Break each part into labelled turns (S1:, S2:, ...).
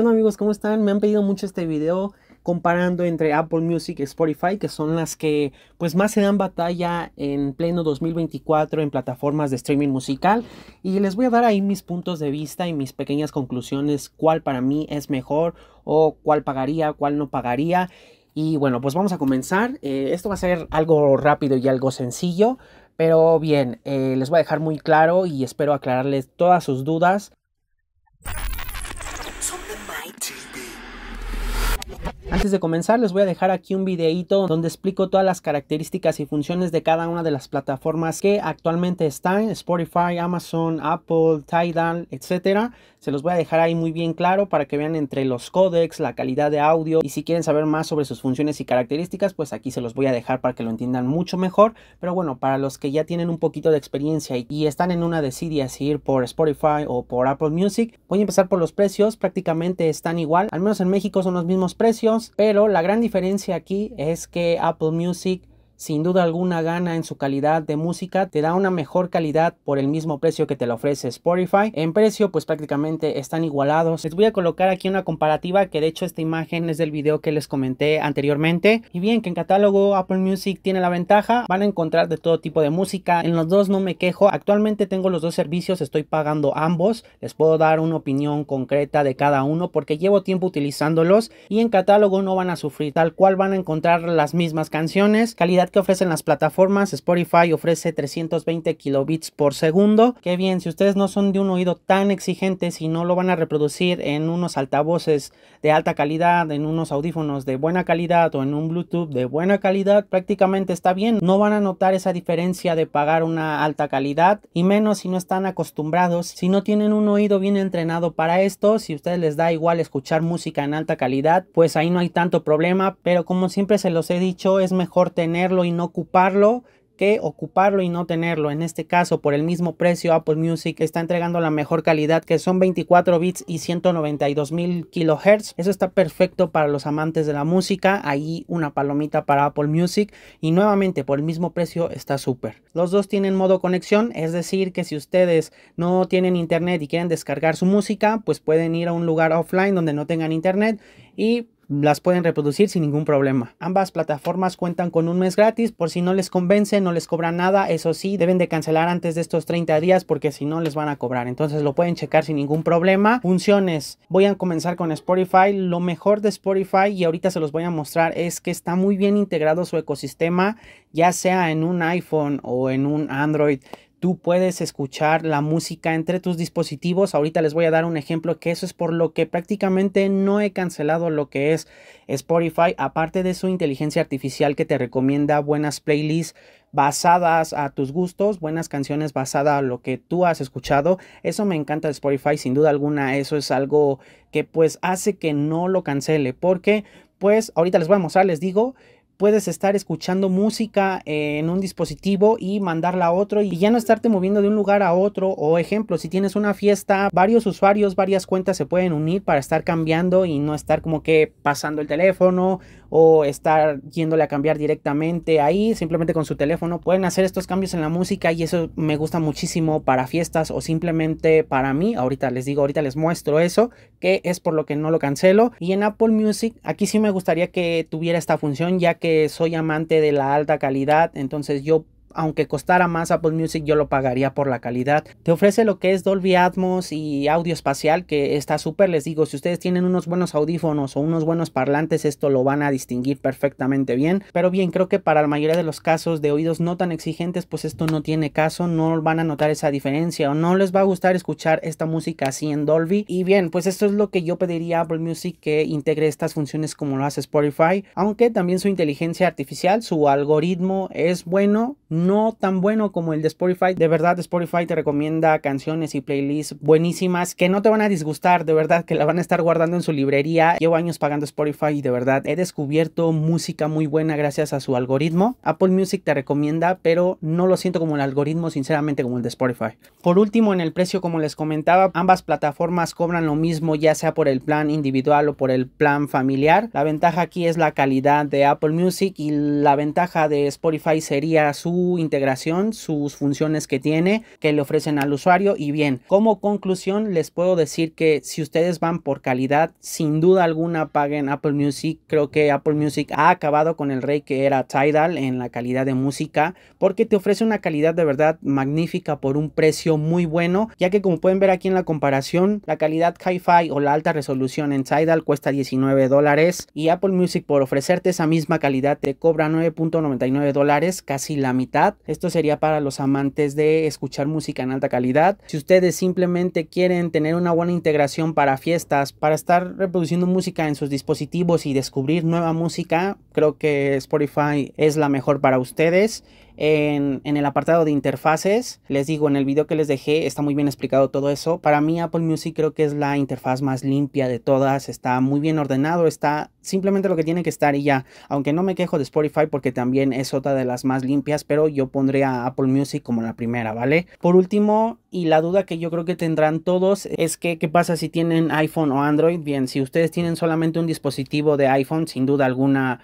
S1: Hola amigos? ¿Cómo están? Me han pedido mucho este video comparando entre Apple Music y Spotify, que son las que pues más se dan batalla en pleno 2024 en plataformas de streaming musical. Y les voy a dar ahí mis puntos de vista y mis pequeñas conclusiones, cuál para mí es mejor o cuál pagaría, cuál no pagaría. Y bueno, pues vamos a comenzar. Eh, esto va a ser algo rápido y algo sencillo. Pero bien, eh, les voy a dejar muy claro y espero aclararles todas sus dudas. Antes de comenzar les voy a dejar aquí un videito donde explico todas las características y funciones de cada una de las plataformas que actualmente están, Spotify, Amazon, Apple, Tidal, etcétera. Se los voy a dejar ahí muy bien claro para que vean entre los codecs, la calidad de audio y si quieren saber más sobre sus funciones y características, pues aquí se los voy a dejar para que lo entiendan mucho mejor. Pero bueno, para los que ya tienen un poquito de experiencia y están en una decidia si ir por Spotify o por Apple Music, voy a empezar por los precios, prácticamente están igual, al menos en México son los mismos precios pero la gran diferencia aquí es que Apple Music sin duda alguna gana en su calidad de música, te da una mejor calidad por el mismo precio que te la ofrece Spotify. En precio pues prácticamente están igualados. Les voy a colocar aquí una comparativa que de hecho esta imagen es del video que les comenté anteriormente. Y bien que en catálogo Apple Music tiene la ventaja, van a encontrar de todo tipo de música. En los dos no me quejo, actualmente tengo los dos servicios, estoy pagando ambos. Les puedo dar una opinión concreta de cada uno porque llevo tiempo utilizándolos y en catálogo no van a sufrir tal cual van a encontrar las mismas canciones, calidad que ofrecen las plataformas, Spotify ofrece 320 kilobits por segundo. Qué bien, si ustedes no son de un oído tan exigente, si no lo van a reproducir en unos altavoces de alta calidad, en unos audífonos de buena calidad o en un Bluetooth de buena calidad, prácticamente está bien. No van a notar esa diferencia de pagar una alta calidad y menos si no están acostumbrados, si no tienen un oído bien entrenado para esto, si a ustedes les da igual escuchar música en alta calidad, pues ahí no hay tanto problema, pero como siempre se los he dicho, es mejor tenerlo y no ocuparlo que ocuparlo y no tenerlo. En este caso, por el mismo precio, Apple Music está entregando la mejor calidad, que son 24 bits y 192 mil kilohertz. Eso está perfecto para los amantes de la música. Ahí una palomita para Apple Music. Y nuevamente, por el mismo precio, está súper. Los dos tienen modo conexión, es decir, que si ustedes no tienen internet y quieren descargar su música, pues pueden ir a un lugar offline donde no tengan internet y las pueden reproducir sin ningún problema. Ambas plataformas cuentan con un mes gratis por si no les convence, no les cobran nada. Eso sí, deben de cancelar antes de estos 30 días porque si no les van a cobrar. Entonces lo pueden checar sin ningún problema. Funciones. Voy a comenzar con Spotify. Lo mejor de Spotify y ahorita se los voy a mostrar es que está muy bien integrado su ecosistema, ya sea en un iPhone o en un Android. Tú puedes escuchar la música entre tus dispositivos. Ahorita les voy a dar un ejemplo que eso es por lo que prácticamente no he cancelado lo que es Spotify, aparte de su inteligencia artificial que te recomienda buenas playlists basadas a tus gustos, buenas canciones basadas a lo que tú has escuchado. Eso me encanta de Spotify, sin duda alguna, eso es algo que pues hace que no lo cancele, porque pues ahorita les voy a mostrar, les digo, puedes estar escuchando música en un dispositivo y mandarla a otro y ya no estarte moviendo de un lugar a otro. O ejemplo, si tienes una fiesta, varios usuarios, varias cuentas se pueden unir para estar cambiando y no estar como que pasando el teléfono o estar yéndole a cambiar directamente ahí, simplemente con su teléfono. Pueden hacer estos cambios en la música y eso me gusta muchísimo para fiestas o simplemente para mí. Ahorita les digo, ahorita les muestro eso, que es por lo que no lo cancelo. Y en Apple Music, aquí sí me gustaría que tuviera esta función ya que soy amante de la alta calidad, entonces yo aunque costara más Apple Music yo lo pagaría por la calidad. Te ofrece lo que es Dolby Atmos y audio espacial que está súper, les digo, si ustedes tienen unos buenos audífonos o unos buenos parlantes esto lo van a distinguir perfectamente bien. Pero bien, creo que para la mayoría de los casos de oídos no tan exigentes pues esto no tiene caso, no van a notar esa diferencia o no les va a gustar escuchar esta música así en Dolby. Y bien, pues esto es lo que yo pediría a Apple Music que integre estas funciones como lo hace Spotify, aunque también su inteligencia artificial, su algoritmo es bueno, no tan bueno como el de Spotify. De verdad, Spotify te recomienda canciones y playlists buenísimas que no te van a disgustar, de verdad, que la van a estar guardando en su librería. Llevo años pagando Spotify y de verdad he descubierto música muy buena gracias a su algoritmo. Apple Music te recomienda, pero no lo siento como el algoritmo, sinceramente, como el de Spotify. Por último, en el precio, como les comentaba, ambas plataformas cobran lo mismo, ya sea por el plan individual o por el plan familiar. La ventaja aquí es la calidad de Apple Music y la ventaja de Spotify sería su integración, sus funciones que tiene, que le ofrecen al usuario y bien. Como conclusión les puedo decir que si ustedes van por calidad, sin duda alguna paguen Apple Music. Creo que Apple Music ha acabado con el rey que era Tidal en la calidad de música porque te ofrece una calidad de verdad magnífica por un precio muy bueno, ya que como pueden ver aquí en la comparación, la calidad hi-fi o la alta resolución en Tidal cuesta 19 dólares y Apple Music por ofrecerte esa misma calidad te cobra 9.99 dólares, casi la mitad esto sería para los amantes de escuchar música en alta calidad. Si ustedes simplemente quieren tener una buena integración para fiestas, para estar reproduciendo música en sus dispositivos y descubrir nueva música, creo que Spotify es la mejor para ustedes en, el apartado de interfaces. Les digo, en el video que les dejé está muy bien explicado todo eso. Para mí Apple Music creo que es la interfaz más limpia de todas. Está muy bien ordenado, está simplemente lo que tiene que estar y ya. Aunque no me quejo de Spotify porque también es otra de las más limpias, pero yo pondré a Apple Music como la primera, ¿vale? Por último, y la duda que yo creo que tendrán todos es que qué pasa si tienen iPhone o Android. Bien, si ustedes tienen solamente un dispositivo de iPhone, sin duda alguna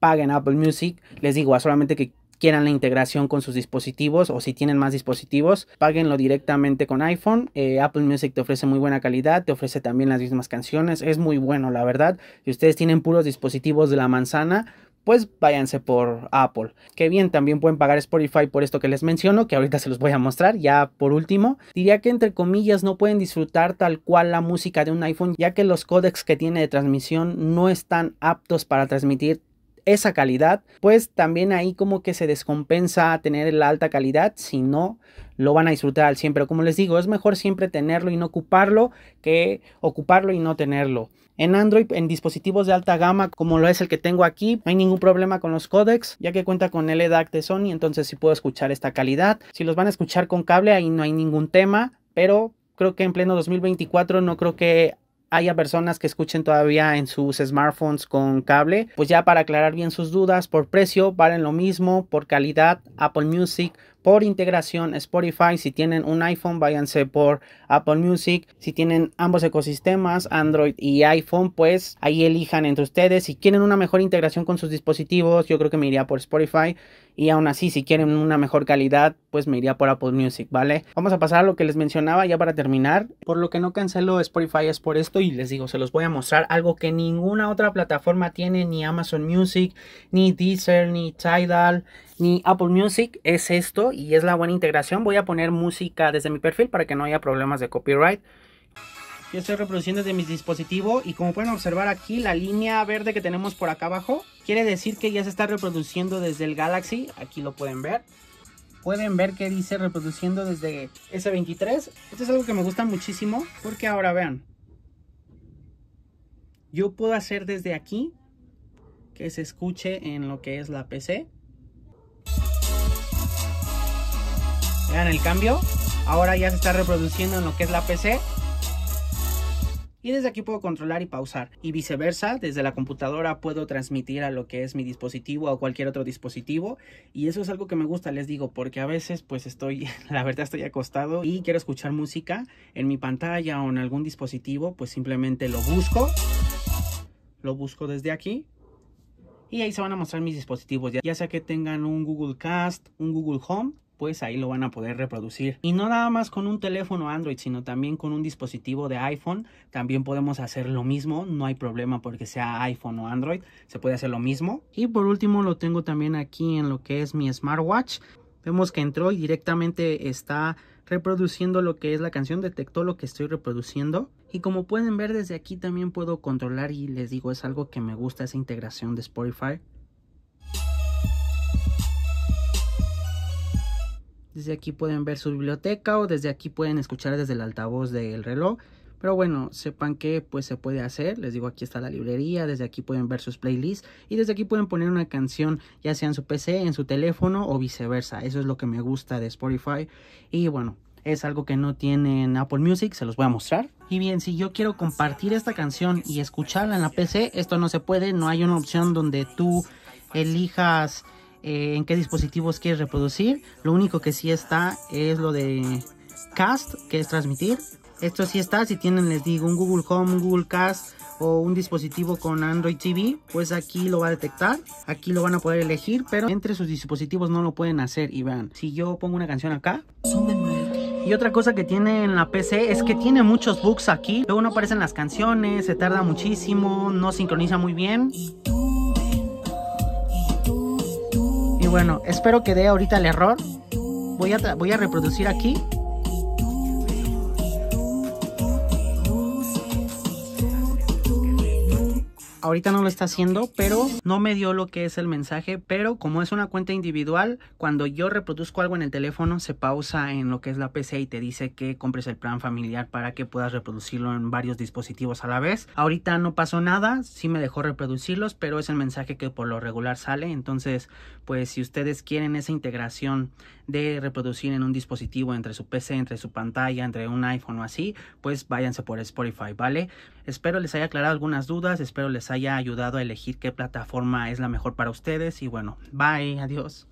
S1: paguen Apple Music. Les digo, solamente que quieran la integración con sus dispositivos o si tienen más dispositivos, páguenlo directamente con iPhone. Eh, Apple Music te ofrece muy buena calidad, te ofrece también las mismas canciones, es muy bueno la verdad. Si ustedes tienen puros dispositivos de la manzana, pues váyanse por Apple. Que bien, también pueden pagar Spotify por esto que les menciono, que ahorita se los voy a mostrar. Ya por último, diría que entre comillas no pueden disfrutar tal cual la música de un iPhone, ya que los códex que tiene de transmisión no están aptos para transmitir esa calidad, pues también ahí como que se descompensa tener la alta calidad, si no lo van a disfrutar al 100, como les digo, es mejor siempre tenerlo y no ocuparlo que ocuparlo y no tenerlo. En Android, en dispositivos de alta gama como lo es el que tengo aquí, no hay ningún problema con los codecs, ya que cuenta con LDAC de Sony, entonces sí puedo escuchar esta calidad. Si los van a escuchar con cable, ahí no hay ningún tema, pero creo que en pleno 2024 no creo que haya personas que escuchen todavía en sus smartphones con cable, pues ya para aclarar bien sus dudas, por precio valen lo mismo, por calidad Apple Music, por integración Spotify, si tienen un iPhone váyanse por Apple Music, si tienen ambos ecosistemas, Android y iPhone, pues ahí elijan entre ustedes, si quieren una mejor integración con sus dispositivos, yo creo que me iría por Spotify y aún así si quieren una mejor calidad pues me iría por Apple Music, ¿vale? Vamos a pasar a lo que les mencionaba ya para terminar, por lo que no cancelo Spotify es por esto y les digo, se los voy a mostrar algo que ninguna otra plataforma tiene, ni Amazon Music, ni Deezer, ni Tidal, ni Apple Music, es esto y es la buena integración, voy a poner música desde mi perfil para que no haya problemas de copyright. Yo estoy reproduciendo desde mi dispositivo y como pueden observar aquí la línea verde que tenemos por acá abajo quiere decir que ya se está reproduciendo desde el Galaxy, aquí lo pueden ver. Pueden ver que dice reproduciendo desde S23. Esto es algo que me gusta muchísimo porque ahora vean. Yo puedo hacer desde aquí que se escuche en lo que es la PC. Vean el cambio. Ahora ya se está reproduciendo en lo que es la PC y desde aquí puedo controlar y pausar. Y viceversa, desde la computadora puedo transmitir a lo que es mi dispositivo o cualquier otro dispositivo. Y eso es algo que me gusta, les digo, porque a veces pues estoy, la verdad estoy acostado y quiero escuchar música en mi pantalla o en algún dispositivo, pues simplemente lo busco. Lo busco desde aquí y ahí se van a mostrar mis dispositivos, ya, sea que tengan un Google Cast, un Google Home pues ahí lo van a poder reproducir. Y no nada más con un teléfono Android, sino también con un dispositivo de iPhone. También podemos hacer lo mismo, no hay problema porque sea iPhone o Android, se puede hacer lo mismo. Y por último lo tengo también aquí en lo que es mi smartwatch. Vemos que entró y directamente está reproduciendo lo que es la canción, detectó lo que estoy reproduciendo. Y como pueden ver desde aquí también puedo controlar y les digo es algo que me gusta esa integración de Spotify. Desde aquí pueden ver su biblioteca o desde aquí pueden escuchar desde el altavoz del reloj. Pero bueno, sepan que pues se puede hacer. Les digo, aquí está la librería, desde aquí pueden ver sus playlists y desde aquí pueden poner una canción, ya sea en su PC, en su teléfono o viceversa. Eso es lo que me gusta de Spotify. Y bueno, es algo que no tiene en Apple Music, se los voy a mostrar. Y bien, si yo quiero compartir esta canción y escucharla en la PC, esto no se puede, no hay una opción donde tú elijas eh, en qué dispositivos quieres reproducir. Lo único que sí está es lo de cast, que es transmitir. Esto sí está, si tienen, les digo, un Google Home, Google Cast o un dispositivo con Android TV, pues aquí lo va a detectar, aquí lo van a poder elegir, pero entre sus dispositivos no lo pueden hacer y vean, si yo pongo una canción acá... Y otra cosa que tiene en la PC es que tiene muchos bugs aquí, luego no aparecen las canciones, se tarda muchísimo, no sincroniza muy bien. Y bueno, espero que dé ahorita el error. Voy a, voy a reproducir aquí Ahorita no lo está haciendo, pero no me dio lo que es el mensaje. Pero como es una cuenta individual, cuando yo reproduzco algo en el teléfono, se pausa en lo que es la PC y te dice que compres el plan familiar para que puedas reproducirlo en varios dispositivos a la vez. Ahorita no pasó nada, sí me dejó reproducirlos, pero es el mensaje que por lo regular sale. Entonces, pues si ustedes quieren esa integración de reproducir en un dispositivo entre su PC, entre su pantalla, entre un iPhone o así, pues váyanse por Spotify, ¿vale? Espero les haya aclarado algunas dudas, espero les haya haya ayudado a elegir qué plataforma es la mejor para ustedes. Y bueno, bye, adiós.